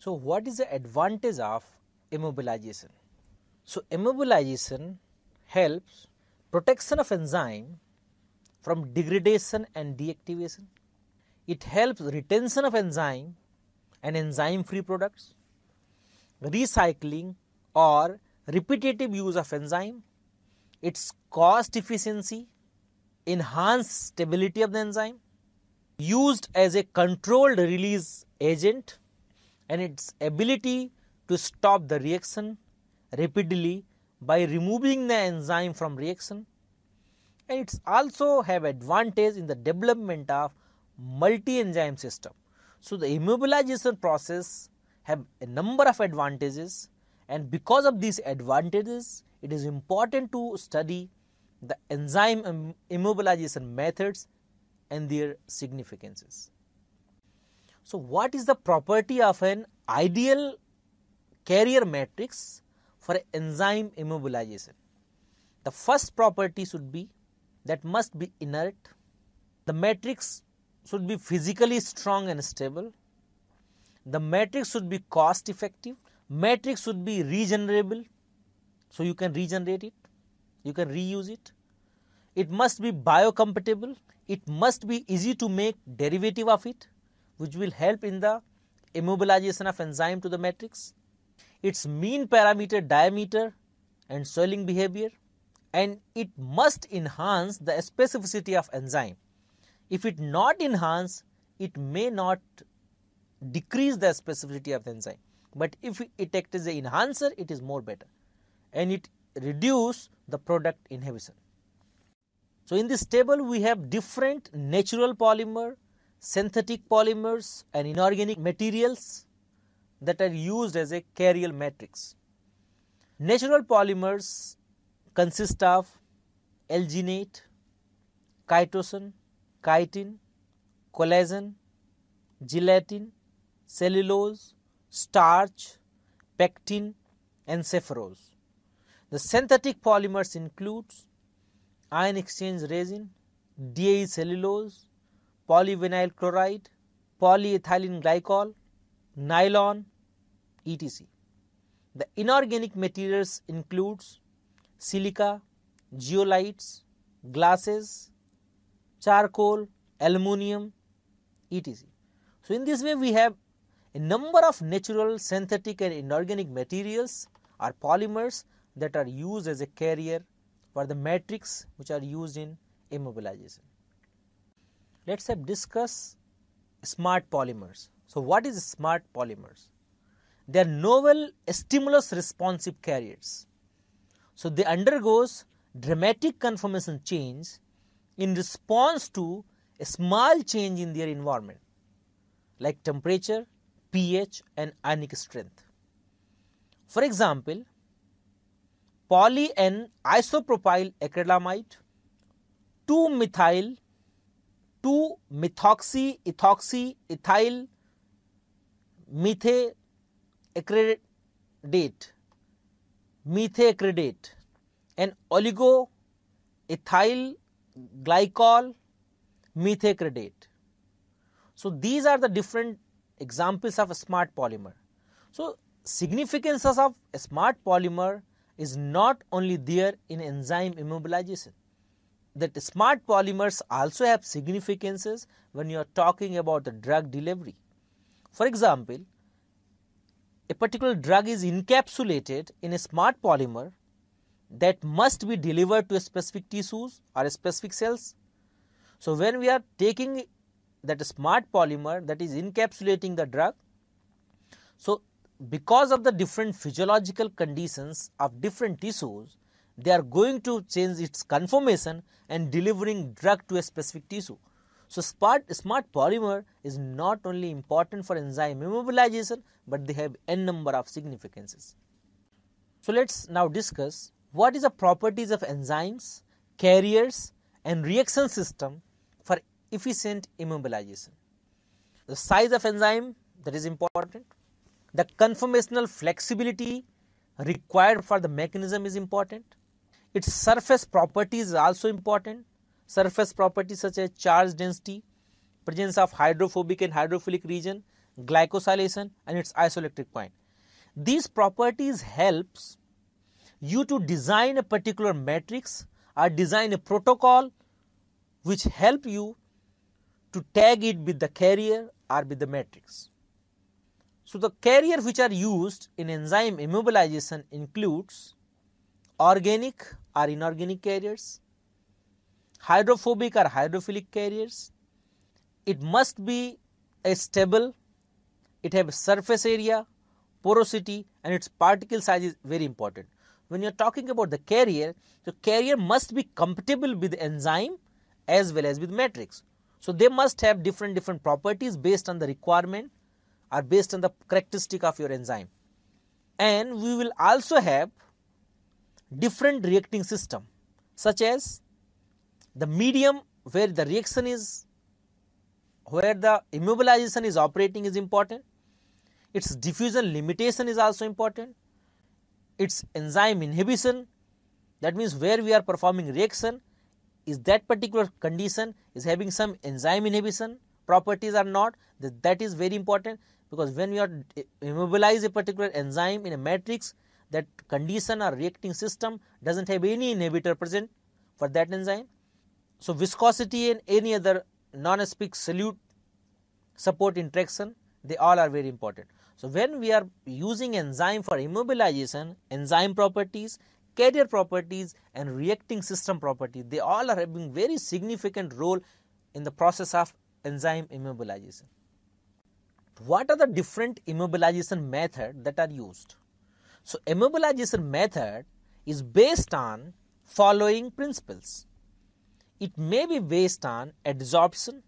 So, what is the advantage of immobilization? So, immobilization helps protection of enzyme from degradation and deactivation. It helps retention of enzyme and enzyme free products, recycling or repetitive use of enzyme, its cost efficiency, enhanced stability of the enzyme, used as a controlled release agent and its ability to stop the reaction rapidly by removing the enzyme from reaction and it's also have advantage in the development of multi-enzyme system. So, the immobilization process have a number of advantages and because of these advantages it is important to study the enzyme immobilization methods and their significances. So, what is the property of an ideal carrier matrix for enzyme immobilization? The first property should be that must be inert. The matrix should be physically strong and stable. The matrix should be cost effective. Matrix should be regenerable. So, you can regenerate it, you can reuse it. It must be biocompatible. It must be easy to make derivative of it which will help in the immobilization of enzyme to the matrix, its mean parameter diameter and soiling behavior and it must enhance the specificity of enzyme. If it not enhance, it may not decrease the specificity of the enzyme. But if it acts as an enhancer, it is more better and it reduce the product inhibition. So in this table we have different natural polymer, synthetic polymers and inorganic materials that are used as a carrier matrix. Natural polymers consist of alginate, chitosan, chitin, collagen, gelatin, cellulose, starch, pectin and sapphirose. The synthetic polymers includes ion exchange resin, DAE cellulose, polyvinyl chloride, polyethylene glycol, nylon, etc. The inorganic materials includes silica, geolites, glasses, charcoal, aluminium, etc. So in this way we have a number of natural, synthetic and inorganic materials or polymers that are used as a carrier for the matrix which are used in immobilization. Let's have discuss smart polymers. So what is smart polymers? They are novel stimulus responsive carriers. So they undergoes dramatic conformation change in response to a small change in their environment like temperature, pH and ionic strength. For example, poly n isopropyl acrylamide, 2 methyl 2 methoxy ethoxy ethyl methacridate methacridate and oligo ethyl glycol methacridate. So, these are the different examples of a smart polymer. So, significances of a smart polymer is not only there in enzyme immobilization that smart polymers also have significances when you are talking about the drug delivery. For example, a particular drug is encapsulated in a smart polymer that must be delivered to a specific tissues or a specific cells. So, when we are taking that smart polymer that is encapsulating the drug, so because of the different physiological conditions of different tissues, they are going to change its conformation and delivering drug to a specific tissue. So smart, smart polymer is not only important for enzyme immobilization but they have n number of significances. So let's now discuss what is the properties of enzymes, carriers and reaction system for efficient immobilization. The size of enzyme that is important, the conformational flexibility required for the mechanism is important, its surface properties is also important. Surface properties such as charge density, presence of hydrophobic and hydrophilic region, glycosylation and its isoelectric point. These properties helps you to design a particular matrix or design a protocol which help you to tag it with the carrier or with the matrix. So the carrier which are used in enzyme immobilization includes organic are inorganic carriers, hydrophobic are hydrophilic carriers. It must be a stable, it have surface area, porosity and its particle size is very important. When you are talking about the carrier, the carrier must be compatible with enzyme as well as with matrix. So they must have different different properties based on the requirement or based on the characteristic of your enzyme. And we will also have different reacting system such as the medium where the reaction is where the immobilization is operating is important its diffusion limitation is also important its enzyme inhibition that means where we are performing reaction is that particular condition is having some enzyme inhibition properties or not that, that is very important because when we are immobilize a particular enzyme in a matrix that condition or reacting system doesn't have any inhibitor present for that enzyme. So, viscosity and any other non-aspic solute support interaction they all are very important. So, when we are using enzyme for immobilization, enzyme properties, carrier properties and reacting system properties they all are having very significant role in the process of enzyme immobilization. What are the different immobilization methods that are used? So immobilization method is based on following principles. It may be based on adsorption,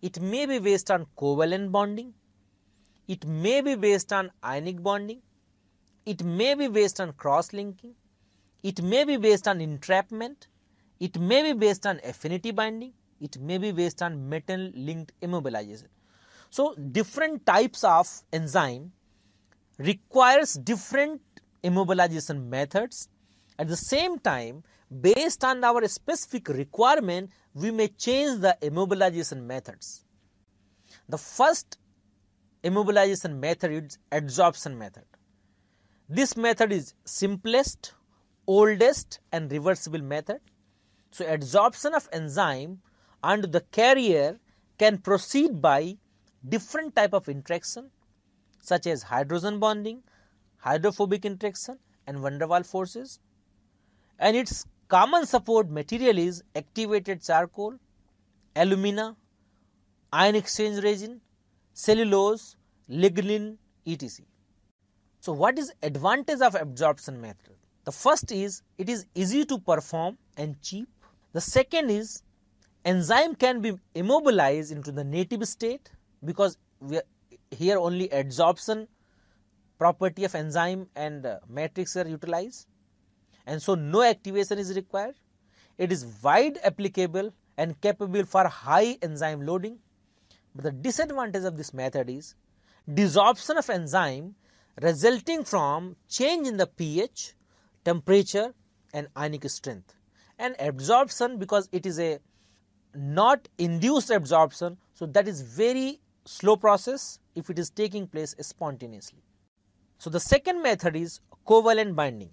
it may be based on covalent bonding, it may be based on ionic bonding, it may be based on cross linking, it may be based on entrapment, it may be based on affinity binding, it may be based on metal linked immobilization. So, different types of enzyme requires different immobilization methods. At the same time, based on our specific requirement, we may change the immobilization methods. The first immobilization method is adsorption method. This method is simplest, oldest and reversible method. So, adsorption of enzyme onto the carrier can proceed by different type of interaction such as hydrogen bonding, hydrophobic interaction and van der Waal forces and its common support material is activated charcoal, alumina, ion exchange resin, cellulose, lignin, etc. So, what is advantage of absorption method? The first is it is easy to perform and cheap. The second is enzyme can be immobilized into the native state because we are here only adsorption property of enzyme and uh, matrix are utilized and so no activation is required. It is wide applicable and capable for high enzyme loading. But the disadvantage of this method is desorption of enzyme resulting from change in the pH, temperature and ionic strength and absorption because it is a not induced absorption. So, that is very slow process if it is taking place spontaneously. So the second method is covalent binding.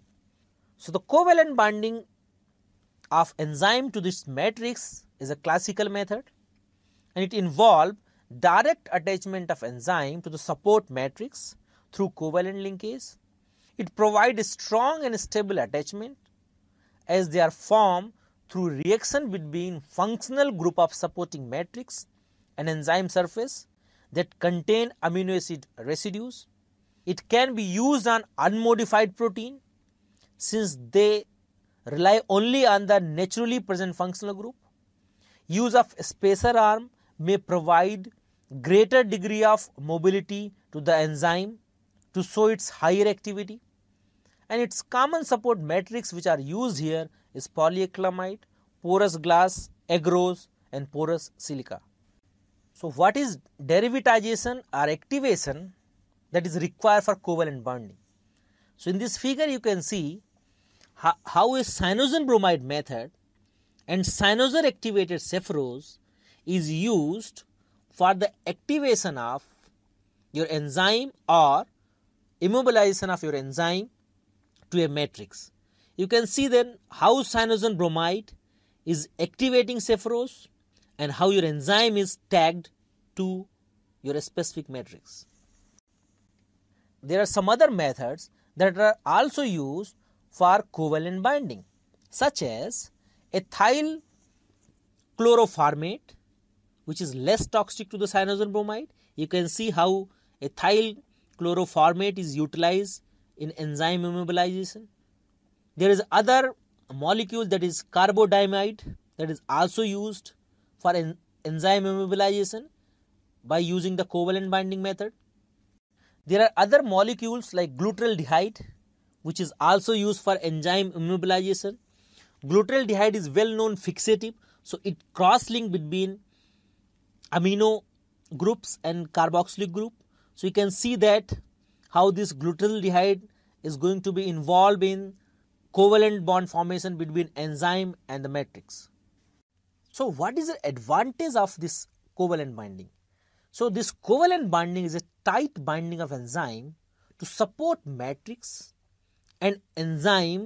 So the covalent binding of enzyme to this matrix is a classical method and it involves direct attachment of enzyme to the support matrix through covalent linkage. It provides strong and stable attachment as they are formed through reaction between functional group of supporting matrix and enzyme surface that contain amino acid residues. It can be used on unmodified protein since they rely only on the naturally present functional group. Use of spacer arm may provide greater degree of mobility to the enzyme to show its higher activity and its common support matrix which are used here is polyacrylamide, porous glass, agrose, and porous silica. So, what is derivatization or activation that is required for covalent bonding? So, in this figure you can see how, a cyanogen bromide method and cyanogen activated sephrose is used for the activation of your enzyme or immobilization of your enzyme to a matrix. You can see then how cyanogen bromide is activating sephrose and how your enzyme is tagged to your specific matrix. There are some other methods that are also used for covalent binding, such as ethyl chloroformate, which is less toxic to the cyanogen bromide. You can see how ethyl chloroformate is utilized in enzyme immobilization. There is other molecule that is carbodimide that is also used for en- enzyme immobilization by using the covalent binding method. There are other molecules like glutaraldehyde, which is also used for enzyme immobilization. Glutaraldehyde is well known fixative, so it cross link between amino groups and carboxylic group. So you can see that how this glutaraldehyde is going to be involved in covalent bond formation between enzyme and the matrix. So, what is the advantage of this covalent binding? So, this covalent binding is a tight binding of enzyme to support matrix and enzyme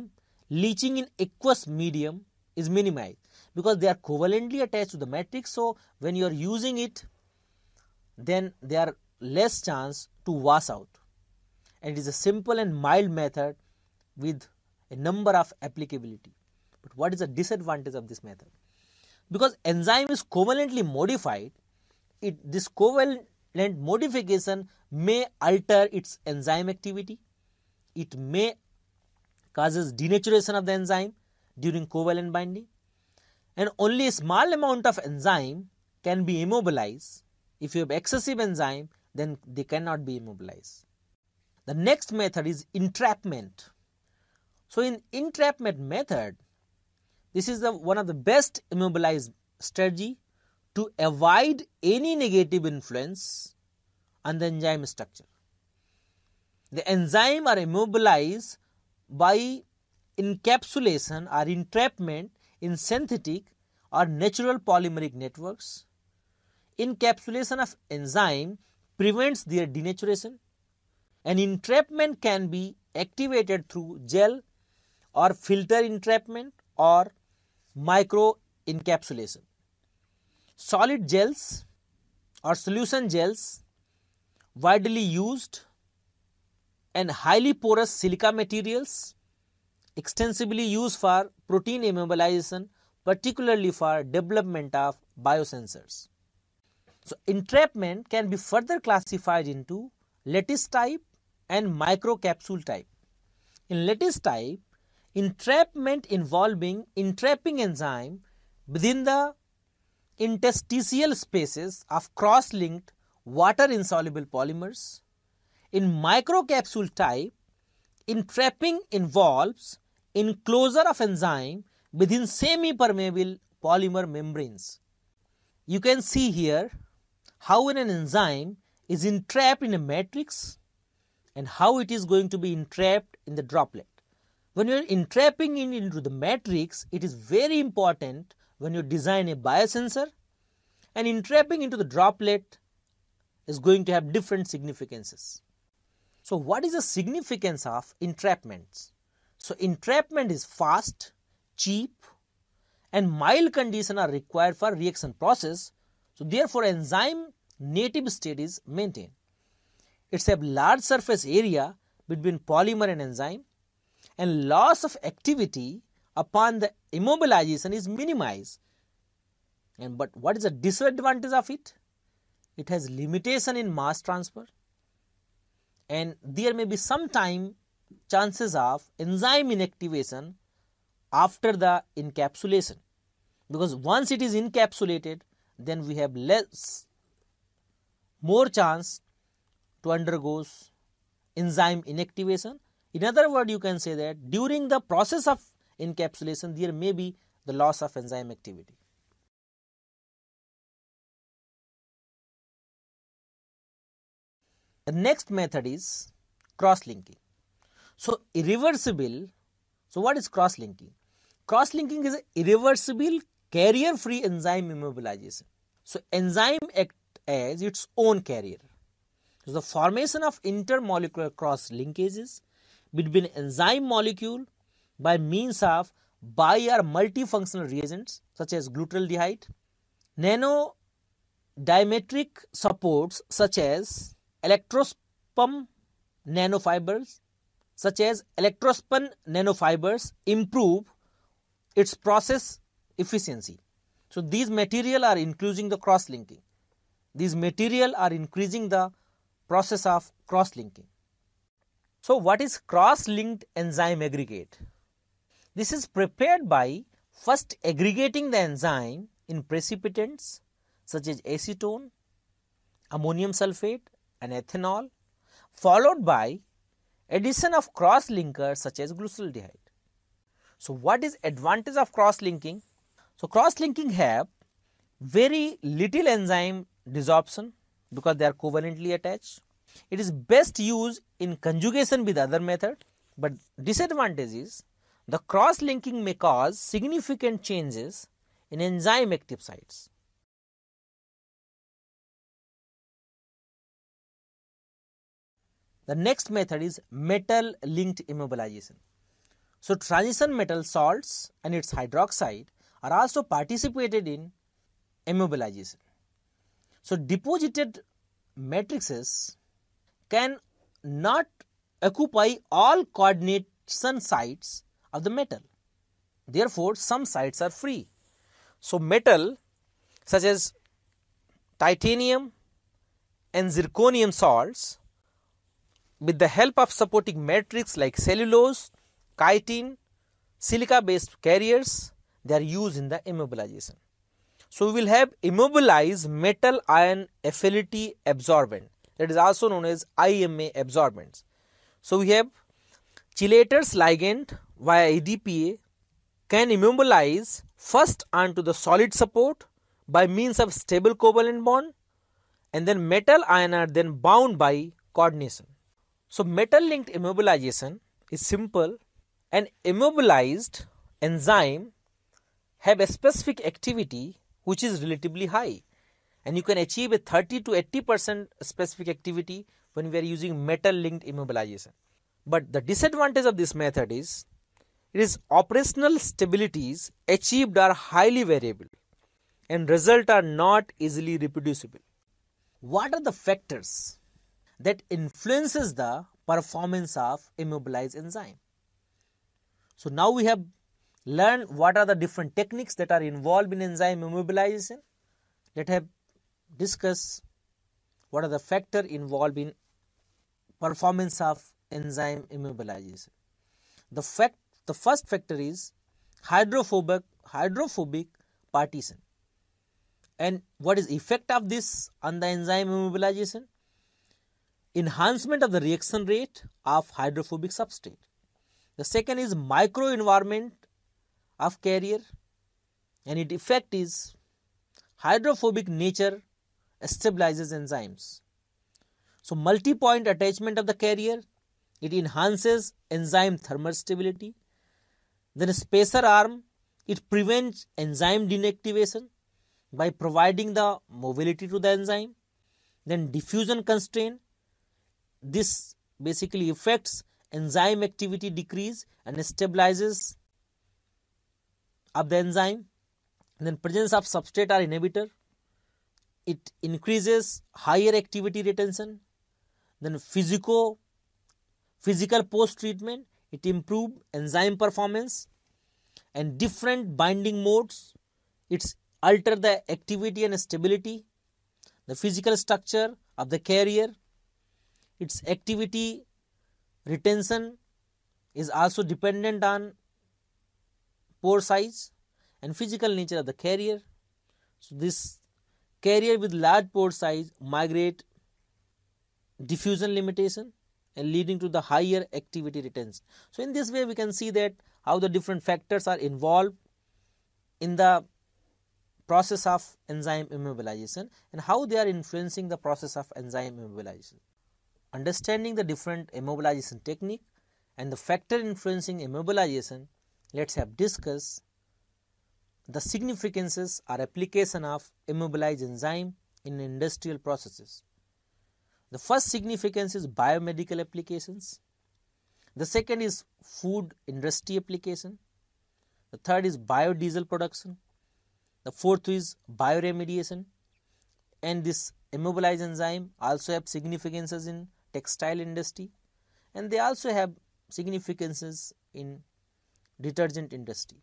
leaching in aqueous medium is minimized because they are covalently attached to the matrix. So, when you are using it, then there are less chance to wash out. And it is a simple and mild method with a number of applicability. But what is the disadvantage of this method? because enzyme is covalently modified it this covalent modification may alter its enzyme activity it may causes denaturation of the enzyme during covalent binding and only a small amount of enzyme can be immobilized if you have excessive enzyme then they cannot be immobilized the next method is entrapment so in entrapment method this is the one of the best immobilized strategy to avoid any negative influence on the enzyme structure. The enzyme are immobilized by encapsulation or entrapment in synthetic or natural polymeric networks. Encapsulation of enzyme prevents their denaturation. An entrapment can be activated through gel or filter entrapment or micro encapsulation. Solid gels or solution gels widely used and highly porous silica materials extensively used for protein immobilization particularly for development of biosensors. So entrapment can be further classified into lattice type and microcapsule type. In lattice type, entrapment involving entrapping enzyme within the interstitial spaces of cross-linked water insoluble polymers. In microcapsule type, entrapping involves enclosure of enzyme within semi-permeable polymer membranes. You can see here how an enzyme is entrapped in a matrix and how it is going to be entrapped in the droplet. When you're entrapping it into the matrix, it is very important when you design a biosensor, and entrapping into the droplet is going to have different significances. So, what is the significance of entrapments? So, entrapment is fast, cheap, and mild condition are required for reaction process. So, therefore, enzyme native state is maintained. It's a large surface area between polymer and enzyme and loss of activity upon the immobilization is minimized. And but what is the disadvantage of it? It has limitation in mass transfer, and there may be some time chances of enzyme inactivation after the encapsulation because once it is encapsulated then we have less more chance to undergo enzyme inactivation in other word, you can say that during the process of encapsulation, there may be the loss of enzyme activity. The next method is cross-linking. So, irreversible, so what is cross-linking? Cross-linking is irreversible carrier-free enzyme immobilization. So, enzyme act as its own carrier. So, the formation of intermolecular cross linkages between enzyme molecule by means of bi or multifunctional reagents such as glutaraldehyde, nano supports such as electrospun nanofibers, such as electrospun nanofibers improve its process efficiency. So these material are increasing the cross linking. These material are increasing the process of cross linking. So, what is cross linked enzyme aggregate? This is prepared by first aggregating the enzyme in precipitants such as acetone, ammonium sulfate, and ethanol, followed by addition of cross linkers such as gluceraldehyde. So, what is advantage of cross linking? So, cross linking have very little enzyme desorption because they are covalently attached it is best used in conjugation with other method, but disadvantage is the cross-linking may cause significant changes in enzyme active sites. The next method is metal linked immobilization. So, transition metal salts and its hydroxide are also participated in immobilization. So, deposited matrices can not occupy all coordination sites of the metal. Therefore, some sites are free. So, metal such as titanium and zirconium salts, with the help of supporting matrix like cellulose, chitin, silica based carriers, they are used in the immobilization. So, we will have immobilized metal ion affinity absorbent that is also known as IMA absorbents. So we have chelators ligand via ADPA can immobilize first onto the solid support by means of stable covalent bond and then metal ion are then bound by coordination. So metal linked immobilization is simple and immobilized enzyme have a specific activity which is relatively high and you can achieve a 30 to 80% specific activity when we are using metal linked immobilization. But the disadvantage of this method is its operational stabilities achieved are highly variable and results are not easily reproducible. What are the factors that influences the performance of immobilized enzyme? So now we have learned what are the different techniques that are involved in enzyme immobilization. Let have discuss what are the factors involved in performance of enzyme immobilization. The fact, the first factor is hydrophobic, hydrophobic partition. And what is effect of this on the enzyme immobilization? Enhancement of the reaction rate of hydrophobic substrate. The second is microenvironment of carrier and its effect is hydrophobic nature stabilizes enzymes. So multi-point attachment of the carrier, it enhances enzyme thermal stability. Then spacer arm, it prevents enzyme inactivation by providing the mobility to the enzyme. Then diffusion constraint, this basically affects enzyme activity decrease and stabilizes of the enzyme. And then presence of substrate or inhibitor, it increases higher activity retention then physico physical post treatment it improve enzyme performance and different binding modes it's alter the activity and stability the physical structure of the carrier its activity retention is also dependent on pore size and physical nature of the carrier so this Carrier with large pore size migrate diffusion limitation and leading to the higher activity retention. So in this way we can see that how the different factors are involved in the process of enzyme immobilization and how they are influencing the process of enzyme immobilization. Understanding the different immobilization technique and the factor influencing immobilization, let's have discuss the significances are application of immobilized enzyme in industrial processes. The first significance is biomedical applications. The second is food industry application. The third is biodiesel production. The fourth is bioremediation. And this immobilized enzyme also have significances in textile industry and they also have significances in detergent industry.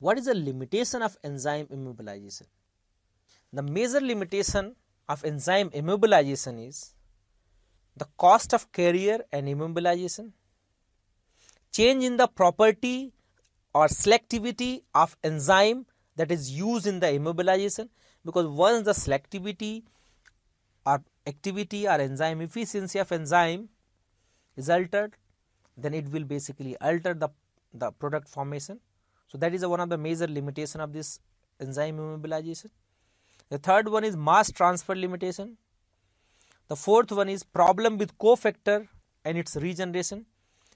What is the limitation of enzyme immobilization? The major limitation of enzyme immobilization is the cost of carrier and immobilization, change in the property or selectivity of enzyme that is used in the immobilization because once the selectivity or activity or enzyme efficiency of enzyme is altered then it will basically alter the, the product formation so that is one of the major limitation of this enzyme immobilization. The third one is mass transfer limitation. The fourth one is problem with cofactor and its regeneration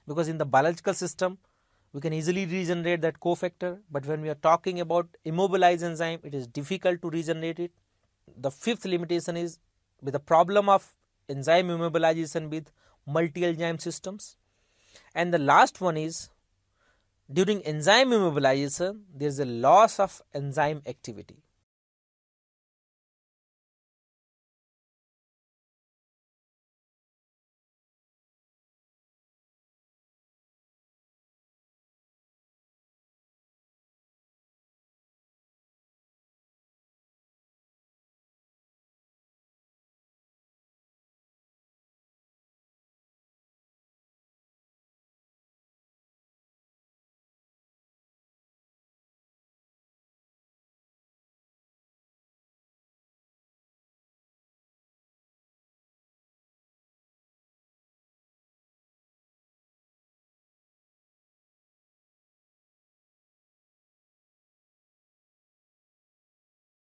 because in the biological system we can easily regenerate that cofactor but when we are talking about immobilized enzyme it is difficult to regenerate it. The fifth limitation is with the problem of enzyme immobilization with multi-enzyme systems and the last one is during enzyme immobilization, there is a loss of enzyme activity.